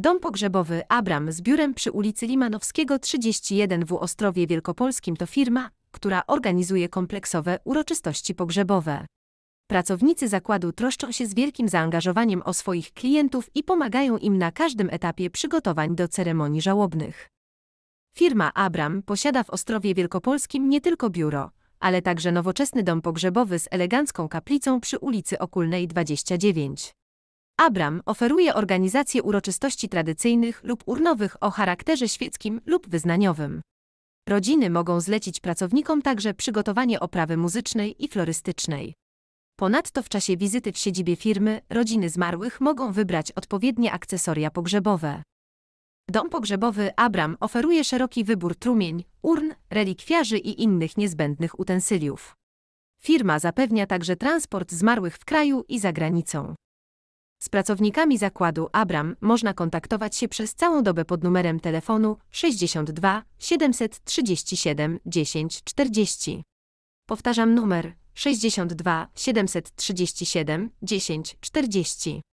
Dom pogrzebowy Abram z biurem przy ulicy Limanowskiego 31 w Ostrowie Wielkopolskim to firma, która organizuje kompleksowe uroczystości pogrzebowe. Pracownicy zakładu troszczą się z wielkim zaangażowaniem o swoich klientów i pomagają im na każdym etapie przygotowań do ceremonii żałobnych. Firma Abram posiada w Ostrowie Wielkopolskim nie tylko biuro, ale także nowoczesny dom pogrzebowy z elegancką kaplicą przy ulicy Okulnej 29. Abram oferuje organizację uroczystości tradycyjnych lub urnowych o charakterze świeckim lub wyznaniowym. Rodziny mogą zlecić pracownikom także przygotowanie oprawy muzycznej i florystycznej. Ponadto w czasie wizyty w siedzibie firmy rodziny zmarłych mogą wybrać odpowiednie akcesoria pogrzebowe. Dom pogrzebowy Abram oferuje szeroki wybór trumień, urn, relikwiarzy i innych niezbędnych utensyliów. Firma zapewnia także transport zmarłych w kraju i za granicą. Z pracownikami zakładu Abram można kontaktować się przez całą dobę pod numerem telefonu 62 737 10 40. Powtarzam numer 62 737 10 40.